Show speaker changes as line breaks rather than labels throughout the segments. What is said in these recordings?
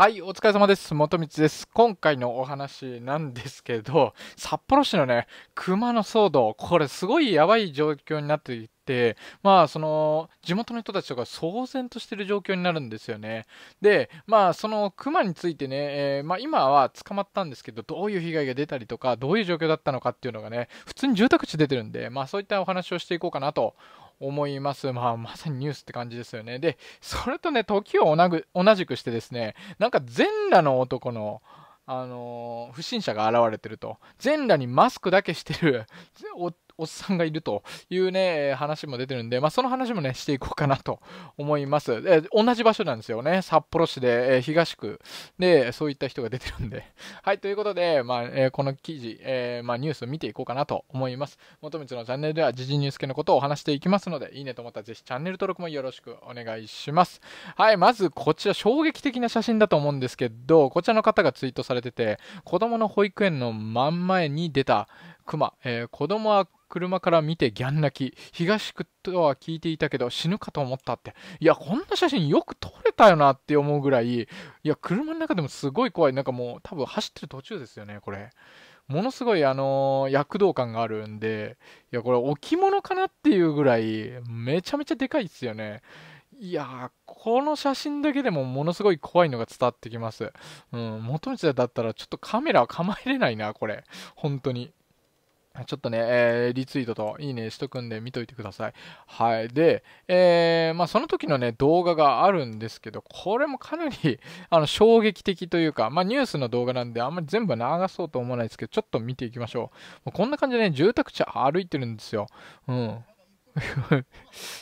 はい、お疲れ様です。元光です。今回のお話なんですけど、札幌市のね、熊の騒動、これすごいやばい状況になっていて、まあ、その、地元の人たちとか騒然としてる状況になるんですよね。で、まあ、その熊についてね、えー、まあ、今は捕まったんですけど、どういう被害が出たりとか、どういう状況だったのかっていうのがね、普通に住宅地出てるんで、まあ、そういったお話をしていこうかなと思います。まあ、まさにニュースって感じですよね。で、それとね、時を同じくしてですね、なんか全裸の男の、あのー、不審者が現れてると。全裸にマスクだけしてるおっさんがいるというね、話も出てるんで、まあ、その話もね、していこうかなと思います。で、同じ場所なんですよね。札幌市で、え東区で、そういった人が出てるんで。はい、ということで、まあ、えこの記事、えー、まあ、ニュースを見ていこうかなと思います。元光のチャンネルでは、時事ニュース系のことをお話していきますので、いいねと思ったらぜひチャンネル登録もよろしくお願いします。はい、まずこちら、衝撃的な写真だと思うんですけど、こちらの方がツイートされてて、子供の保育園の真ん前に出た熊、えー、子供は車から見てギャン泣き東区とは聞いていたけど死ぬかと思ったっていやこんな写真よく撮れたよなって思うぐらいいや車の中でもすごい怖いなんかもう多分走ってる途中ですよねこれものすごいあのー、躍動感があるんでいやこれ置物かなっていうぐらいめちゃめちゃでかいっすよねいやこの写真だけでもものすごい怖いのが伝わってきます。うん、元道だったらちょっとカメラは構えれないな、これ。本当に。ちょっとね、えー、リツイートといいねしとくんで見といてください。はい。で、えー、まあ、その時のね、動画があるんですけど、これもかなり あの、衝撃的というか、まあ、ニュースの動画なんで、あんまり全部流そうと思わないですけど、ちょっと見ていきましょう。うこんな感じでね、住宅地歩いてるんですよ。うん。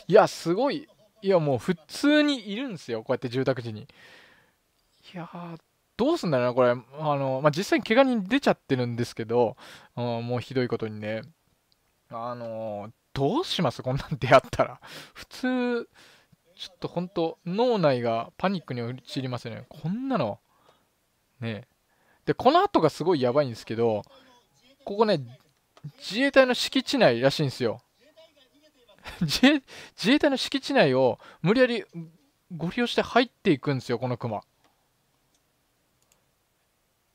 いや、すごい。いや、もう普通にいるんですよ。こうやって住宅地に。いやー、どうすんだろうな、これ。あの、まあ、実際に怪我人出ちゃってるんですけど、うん、もうひどいことにね。あの、どうしますこんなん出会ったら。普通、ちょっと本当脳内がパニックに陥りますよね。こんなの。ねで、この後がすごいやばいんですけど、ここね、自衛隊の敷地内らしいんですよ。自衛自衛隊の敷地内を無理やりご利用して入っていくんですよ、このクマ。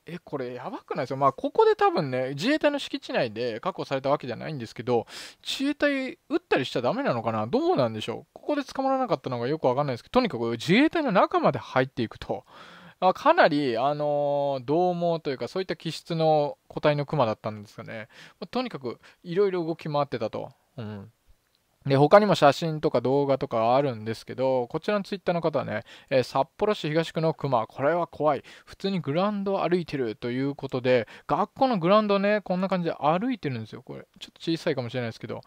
え、これやばくないですかまあ、ここで多分ね、自衛隊の敷地内で確保されたわけじゃないんですけど、自衛隊撃ったりしちゃだめなのかなどうなんでしょうここで捕まらなかったのがよくわかんないですけど、とにかく自衛隊の中まで入っていくと、あかなり、あのー、獰猛というか、そういった気質の個体のクマだったんですよね、まあ、とにかくいろいろ動き回ってたと。うん。で、他にも写真とか動画とかあるんですけど、こちらのツイッターの方はね、えー、札幌市東区のクマ、これは怖い。普通にグラウンドを歩いてるということで、学校のグラウンドね、こんな感じで歩いてるんですよ。これ、ちょっと小さいかもしれないですけど、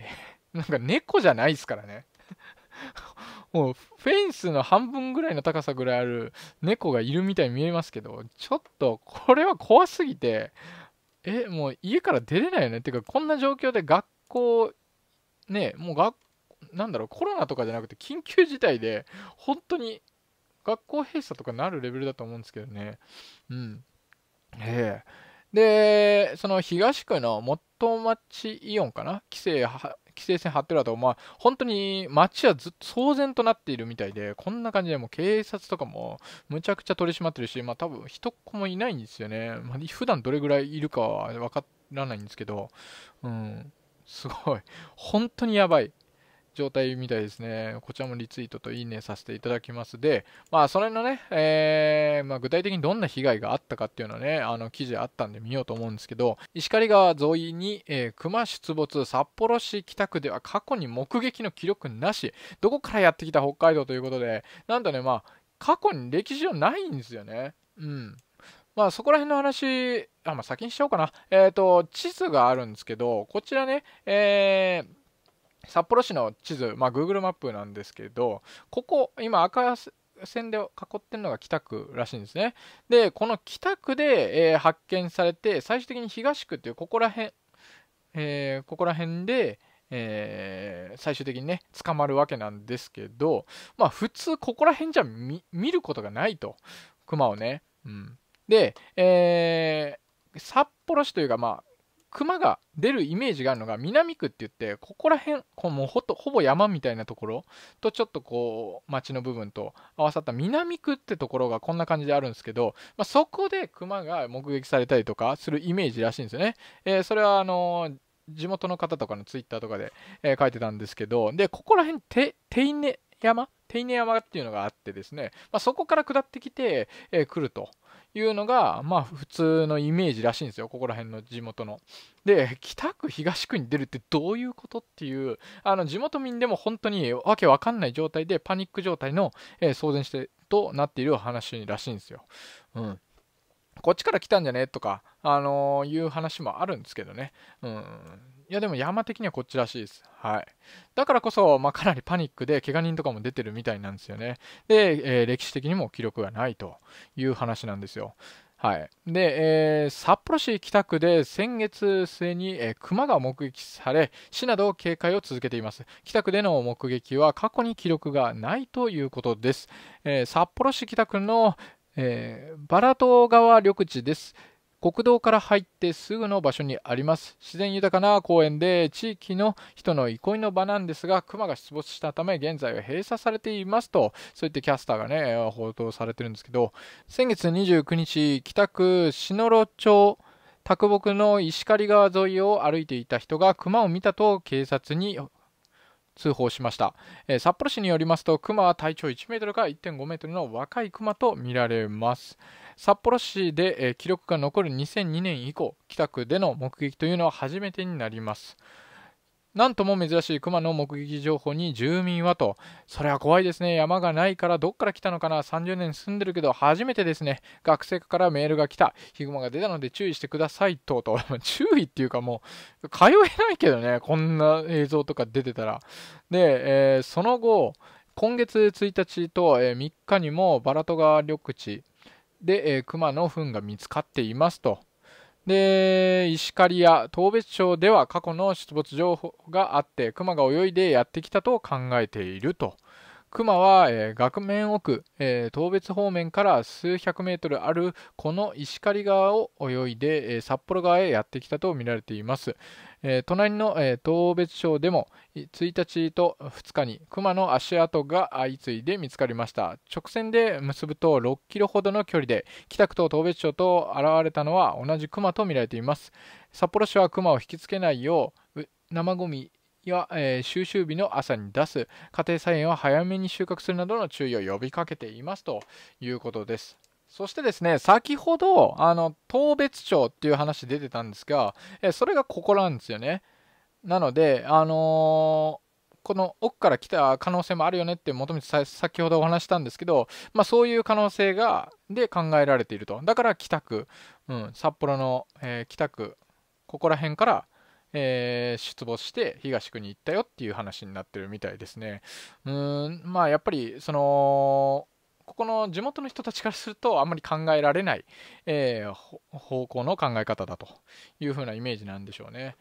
えー、なんか猫じゃないですからね。もうフェンスの半分ぐらいの高さぐらいある猫がいるみたいに見えますけど、ちょっとこれは怖すぎて、え、もう家から出れないよね。っていうか、こんな状況で学校ね、もう学、なんだろう、コロナとかじゃなくて、緊急事態で、本当に学校閉鎖とかなるレベルだと思うんですけどね。うん。ええー。で、その東区の元町イオンかな規制規制線張ってると、まあ、本当に街はずっと騒然となっているみたいで、こんな感じでもう警察とかもむちゃくちゃ取り締まってるし、まあ多分一子もいないんですよね。まあ、普段どれぐらいいるかは分からないんですけど、うん。すごい。本当にやばい状態みたいですね。こちらもリツイートといいねさせていただきます。で、まあ、それのね、えー、まあ、具体的にどんな被害があったかっていうのはね、あの記事あったんで見ようと思うんですけど、石狩川沿いに、えー、熊出没、札幌市北区では過去に目撃の記録なし、どこからやってきた北海道ということで、なんとね、まあ、過去に歴史上ないんですよね。うん。まあそこら辺の話、あ、まあ、先にしようかな。えっ、ー、と、地図があるんですけど、こちらね、えー、札幌市の地図、まあ、Google マップなんですけど、ここ、今赤線で囲ってるのが北区らしいんですね。で、この北区で、えー、発見されて、最終的に東区っていうここら辺、えー、ここら辺で、えー、最終的にね、捕まるわけなんですけど、まあ普通ここら辺じゃ見ることがないと、熊をね。うん。で、えー、札幌市というか、まあ、熊が出るイメージがあるのが南区って言ってここら辺こうもうほとほぼ山みたいなところとちょっとこう町の部分と合わさった南区ってところがこんな感じであるんですけど、まあ、そこで熊が目撃されたりとかするイメージらしいんですよね。えー、それはあのー、地元の方とかのツイッターとかで、えー、書いてたんですけど、で、ここら辺、手稲山手稲山っていうのがあってですね、まあ、そこから下ってきて、え来ると。いうのが、まあ、普通のイメージらしいんですよ、ここら辺の地元の。で、北区、東区に出るってどういうことっていう、あの地元民でも本当にわけわかんない状態で、パニック状態の、えー、騒然してとなっている話らしいんですよ。うんこっちから来たんじゃねとか、あのー、いう話もあるんですけどね。うん。いやでも山的にはこっちらしいです。はい。だからこそ、まあ、かなりパニックで、怪我人とかも出てるみたいなんですよね。で、えー、歴史的にも記録がないという話なんですよ。はい。で、えー、札幌市北区で先月末に、えー、熊が目撃され、市など警戒を続けています。北区での目撃は過去に記録がないということです。えー、札幌市北区の、えー、バラ島川緑地です。国道から入ってすぐの場所にあります自然豊かな公園で地域の人の憩いの場なんですがクマが出没したため現在は閉鎖されていますとそういったキャスターがね報道されてるんですけど先月29日北区篠路町卓木の石狩川沿いを歩いていた人がクマを見たと警察に通報しました、えー、札幌市によりますとクマは体長1 m から1 5 m の若いクマとみられます札幌市で、記録が残る2002年以降北区での目撃というのは初めてになりますなんとも珍しいクマの目撃情報に住民はと、それは怖いですね、山がないからどっから来たのかな、30年住んでるけど、初めてですね、学生からメールが来た、ヒグマが出たので注意してくださいと、と、注意っていうかもう、通えないけどね、こんな映像とか出てたら。で、えー、その後、今月1日と、3日にもバラトガ緑地、で、えー、熊の糞が見つかっていますと。で、石狩や東別町では過去の出没情報があって、クマが泳いでやってきたと考えていると。クマは、えー、額面奥、えー、東別方面から数百メートルあるこの石狩川を泳いで、えー、札幌側へやってきたとみられています、えー、隣の、えー、東別町でも1日と2日に熊の足跡が相次いで見つかりました直線で結ぶと6キロほどの距離で北区と東別町と現れたのは同じ熊とみられています札幌市は熊を引きつけないよう生ごみや、えー、収集日の朝に出す家庭菜園は早めに収穫するなどの注意を呼びかけていますということですそしてですね、先ほど、あの、当別町っていう話出てたんですが、えそれがここなんですよね。なので、あのー、この奥から来た可能性もあるよねって元め先ほどお話したんですけど、まあ、そういう可能性がで考えられているとだから北区、うん、札幌の、えー、北区ここら辺から、えー、出没して東区に行ったよっていう話になってるみたいですねうんまあやっぱりそのここの地元の人たちからするとあんまり考えられない、えー、方向の考え方だというふうなイメージなんでしょうね。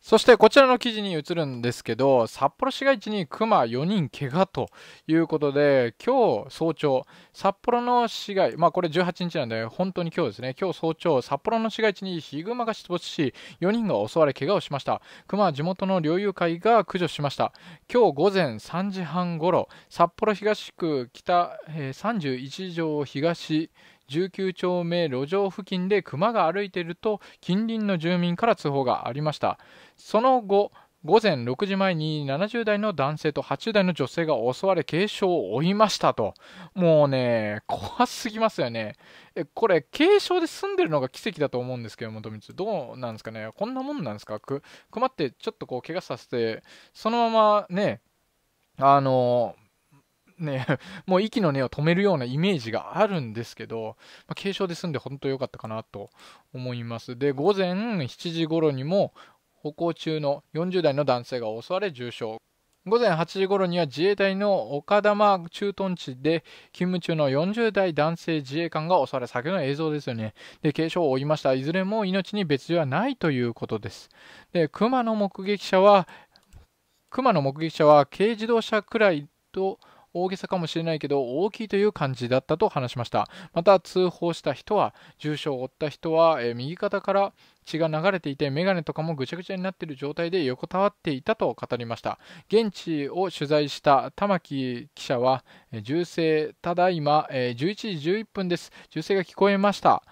そしてこちらの記事に移るんですけど、札幌市街地にクマ4人怪我ということで、今日早朝、札幌の市街、まあこれ18日なんで、本当に今日ですね、今日早朝、札幌の市街地にヒグマが出没し、4人が襲われ怪我をしました。クマは地元の猟友会が駆除しました。今日午前3時半ごろ、札幌東区北、えー、31条東19丁目路上付近で熊が歩いていると近隣の住民から通報がありましたその後午前6時前に70代の男性と80代の女性が襲われ軽傷を負いましたともうね怖すぎますよねえこれ軽傷で済んでるのが奇跡だと思うんですけども光みつどうなんですかねこんなもんなんですかクマってちょっとこう怪我させてそのままねあのーね、もう息の根を止めるようなイメージがあるんですけど、まあ、軽症で済んで本当良かったかなと思います。で、午前7時頃にも歩行中の40代の男性が襲われ重傷。午前8時頃には自衛隊の岡玉駐屯地で勤務中の40代男性自衛官が襲われ、先の映像ですよね。で、軽傷を負いました。いずれも命に別状はないということです。で、熊の目撃者は、熊の目撃者は軽自動車くらいと大げさかもしれないけど大きいという感じだったと話しましたまた通報した人は重傷を負った人は、え右肩から血が流れていて眼鏡とかもぐちゃぐちゃになっている状態で横たわっていたと語りました現地を取材した玉木記者は銃声ただいま11時11分です銃声が聞こえました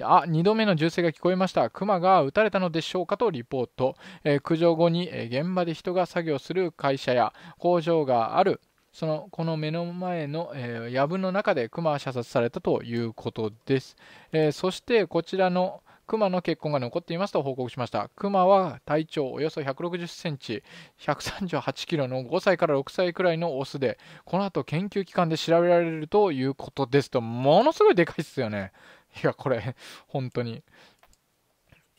あ、2度目の銃声が聞こえました。熊が撃たれたのでしょうかとリポート。えー、駆除後に、え現場で人が作業する会社や工場がある、そのこの目の前の、えー、藪の中で熊は射殺されたということです、えー、そしてこちらの熊の血痕が残っていますと報告しました熊は体長およそ1 6 0センチ1 3 8キロの5歳から6歳くらいのオスでこの後研究機関で調べられるということですとものすごいでかいっすよねいやこれ本当に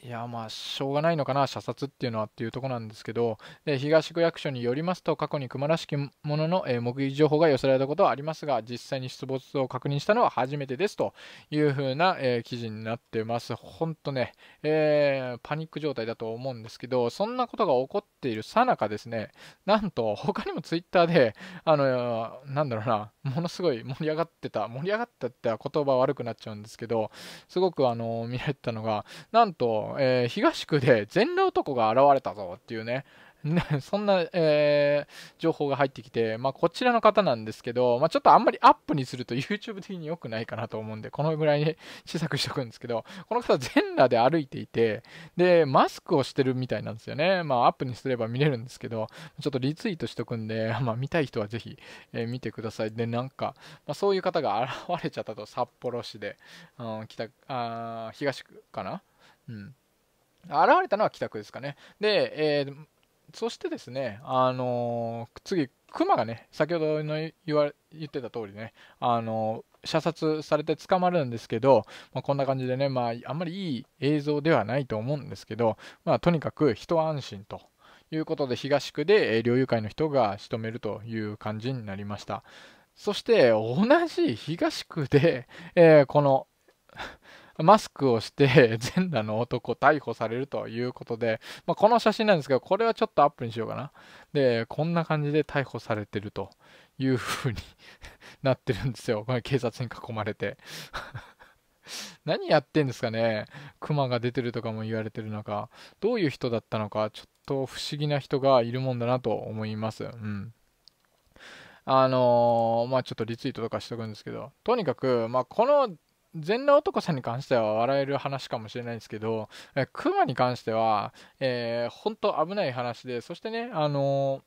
いやまあしょうがないのかな射殺っていうのはっていうとこなんですけど東区役所によりますと過去に熊らしきものの目撃情報が寄せられたことはありますが実際に出没を確認したのは初めてですというふうな、え記事になってます本当ね、えー、パニック状態だと思うんですけどそんなことが起こっているさなかですねなんと他にもツイッターであのなんだろうなものすごい盛り上がってた盛り上がったって言葉悪くなっちゃうんですけどすごくあの見られてたのがなんとえー、東区で全裸男が現れたぞっていうね、そんな、えー、情報が入ってきて、まあ、こちらの方なんですけど、まあ、ちょっとあんまりアップにすると YouTube 的に良くないかなと思うんで、このぐらいに小さくしておくんですけど、この方全裸で歩いていて、で、マスクをしてるみたいなんですよね。まあ、アップにすれば見れるんですけど、ちょっとリツイートしとくんで、まあ、見たい人はぜひ、えー、見てください。で、なんか、まあ、そういう方が現れちゃったと、札幌市で、うん、北、あ東区かなうん。現れたのは帰宅ですかね。で、えー、そしてですね、あのー、次、熊がね、先ほどの言わ言ってた通りね、あのー、射殺されて捕まるんですけど、まあ、こんな感じでね、まあ、あんまりいい映像ではないと思うんですけど、まあ、とにかく一安心ということで、東区で猟友会の人が仕留めるという感じになりました。そして、同じ東区で、えー、このマスクをして 全裸の男逮捕されるということで、まあ、この写真なんですけど、これはちょっとアップにしようかな。で、こんな感じで逮捕されてるという風に なってるんですよ。これ警察に囲まれて 何やってんですかね。クマが出てるとかも言われてる中、どういう人だったのか、ちょっと不思議な人がいるもんだなと思います。うん。あのー、まあちょっとリツイートとかしとくんですけど、とにかく、まあこの全裸男さんに関しては笑える話かもしれないんですけど、えクマに関しては、えー、本当危ない話で、そしてね、あのー、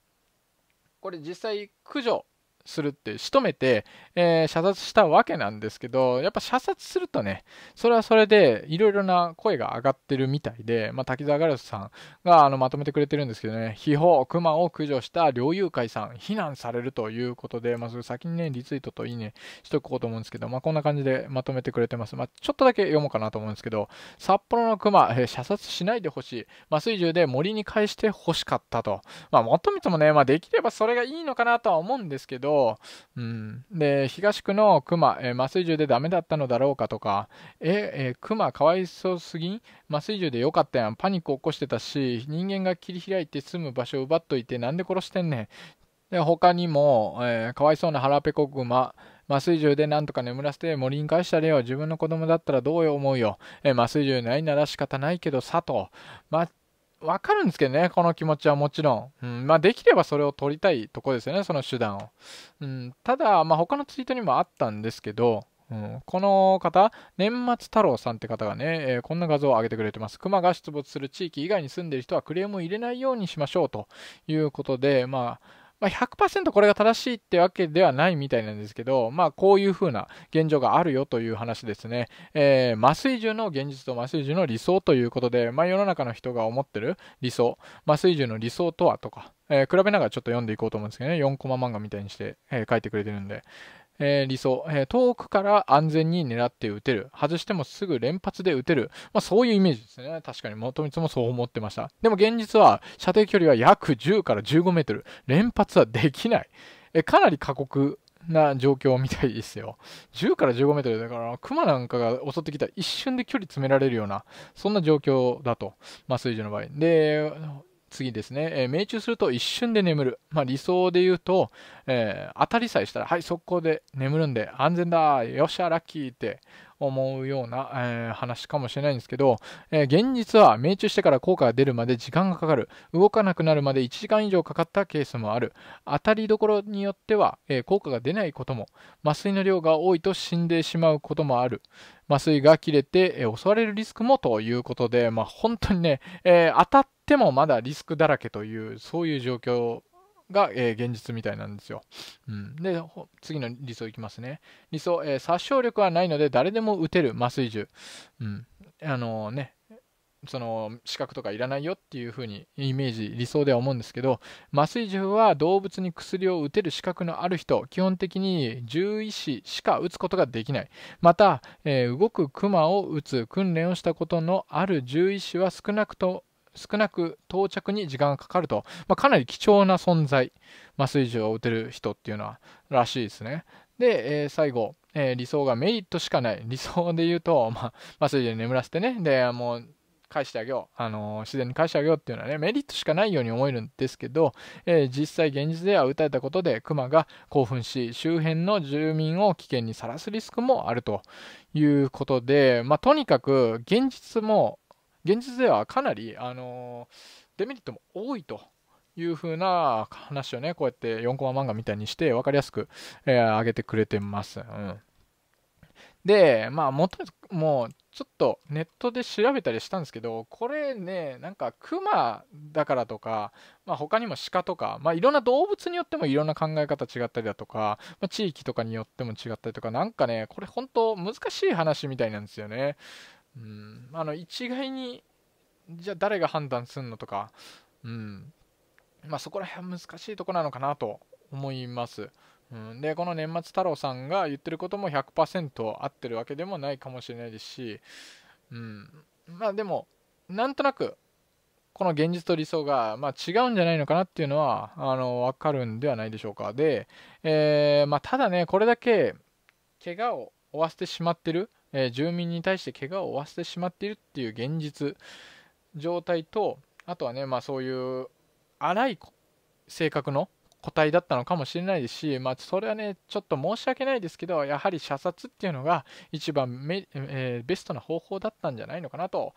これ実際、駆除するって仕留めて、えー、射殺したわけなんですけどやっぱ射殺するとねそれはそれでいろいろな声が上がってるみたいで、まあ、滝沢ガラスさんがあのまとめてくれてるんですけどね秘宝熊を駆除した猟友会さん非難されるということで、まあ、それ先にねリツイートといいねしとこうと思うんですけど、まあ、こんな感じでまとめてくれてます、まあ、ちょっとだけ読もうかなと思うんですけど札幌の熊、えー、射殺しないでほしい麻酔銃で森に返してほしかったと、まあ、もっともともね、まあ、できればそれがいいのかなとは思うんですけどど、うん、で東区の熊、え麻酔銃でダメだったのだろうかとか、ええ熊かわいそうすぎん麻酔銃でよかったやん、パニック起こしてたし、人間が切り開いて住む場所を奪っといて、なんで殺してんねん。で他にも、えー、かわいそうな腹ペコ熊、麻酔銃でなんとか眠らせて森に返したれよ。自分の子供だったらどう思うよ。え麻酔銃ないなら仕方ないけどさと。マわかるんですけどね、この気持ちはもちろん。うん、まあ、できればそれを取りたいとこですよね、その手段を。うん、ただ、まあ、他のツイートにもあったんですけど、うん、この方、年末太郎さんって方がね、えー、こんな画像を上げてくれてます。熊が出没する地域以外に住んでいる人はクレームを入れないようにしましょうということで、まあ、まあ、100%これが正しいってわけではないみたいなんですけど、まあ、こういう風な現状があるよという話ですね。えー、麻酔銃の現実と麻酔銃の理想ということで、まあ、世の中の人が思ってる理想、麻酔銃の理想とはとか、えー、比べながらちょっと読んでいこうと思うんですけどね、4コマ漫画みたいにして、えー、書いてくれてるんで、えー、理想、えー、遠くから安全に狙って打てる、外してもすぐ連発で打てる、まあ、そういうイメージですね。確かに元光もそう思ってました。でも現実は射程距離は約10から15メートル、連発はできない。えかなり過酷な状況みたいですよ。10から15メートルだから、クマなんかが襲ってきたら一瞬で距離詰められるような、そんな状況だと、麻酔銃の場合。で、次ですね、えー、命中すると一瞬で眠る。まあ、理想で言うと、えー、当たりさえしたら、はい、速攻で眠るんで安全だ、よっしゃ、ラッキーって思うような、えー、話かもしれないんですけど、え現実は命中してから効果が出るまで時間がかかる。動かなくなるまで1時間以上かかったケースもある。当たりどころによっては、え効果が出ないことも、麻酔の量が多いと死んでしまうこともある。麻酔が切れて、え襲われるリスクもということで、まあ、本当にね、え当たってもまだリスクだらけという、そういう状況が、えー、現実みたいなんですよ。うん、で、次の理想いきますね。理想、えー、殺傷力はないので誰でも撃てる麻酔銃。うん、あのー、ね、その資格とかいらないよっていう風にイメージ理想では思うんですけど麻酔銃は動物に薬を打てる資格のある人基本的に獣医師しか打つことができないまた、えー、動くクマを打つ訓練をしたことのある獣医師は少なくと少なく到着に時間がかかると、まあ、かなり貴重な存在、麻酔銃を打てる人っていうのはらしいですね。で、えー、最後、えー、理想がメリットしかない。理想で言うと、まあ、麻酔銃で眠らせてね、で、もう、返してあげよう、あのー、自然に返してあげようっていうのはね、メリットしかないように思えるんですけど、えー、実際現実では撃たれたことでクマが興奮し、周辺の住民を危険にさらすリスクもあるということで、まあ、とにかく現実も現実ではかなり、あのデメリットも多いという風な話をね、こうやって4コマ漫画みたいにして分かりやすく、えー、上げてくれてます。うん、で、まあ、もともうちょっとネットで調べたりしたんですけど、これね、なんかクマだからとか、まあ、他にも鹿とか、まあ、いろんな動物によってもいろんな考え方違ったりだとか、まあ、地域とかによっても違ったりとか、なんかね、これ本当難しい話みたいなんですよね。うん、あの一概にじゃあ誰が判断するのとか、うんまあ、そこら辺は難しいとこなのかなと思います。うん、でこの年末太郎さんが言ってることも100%合ってるわけでもないかもしれないですし、うん、まあでもなんとなくこの現実と理想が、まあ、違うんじゃないのかなっていうのはあの分かるんではないでしょうかで、えー、まあ、ただねこれだけ怪我を負わせてしまってるえー、住民に対して怪我を負わせてしまっているっていう現実状態とあとはね、まあ、そういう荒い性格の個体だったのかもしれないですし、まあ、それはね、ちょっと申し訳ないですけど、やはり射殺っていうのが一番め、えー、ベストな方法だったんじゃないのかなと、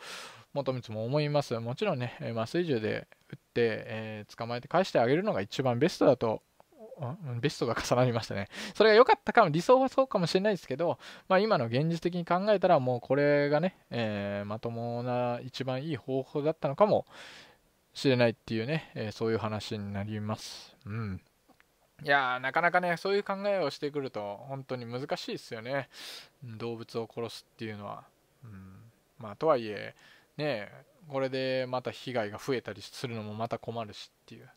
元光も思います。もちろんね、麻酔銃で撃って、えー、捕まえて返してあげるのが一番ベストだとうん、ベストが重なりましたね。それが良かったかも、理想はそうかもしれないですけど、まあ、今の現実的に考えたら、もうこれがね、えー、まともな一番いい方法だったのかもしれないっていうね、えー、そういう話になります。うん。いやなかなかね、そういう考えをしてくると、本当に難しいですよね。動物を殺すっていうのは。うん、まあ、とはいえ、ねこれでまた被害が増えたりするのもまた困るしっていう、ま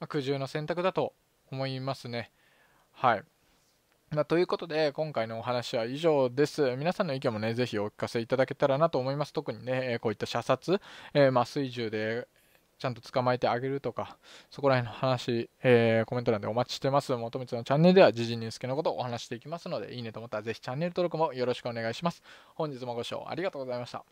あ、苦渋の選択だと思いますね。はい。まあ、ということで、今回のお話は以上です。皆さんの意見もね、是非お聞かせいただけたらなと思います。特にね、こういった射殺、えー、まあ、水銃でちゃんと捕まえてあげるとか、そこら辺の話、えー、コメント欄でお待ちしてます。元光のチャンネルでは、時事ニュース系のことをお話していきますので、いいねと思ったら是非チャンネル登録もよろしくお願いします。本日もご視聴ありがとうございました。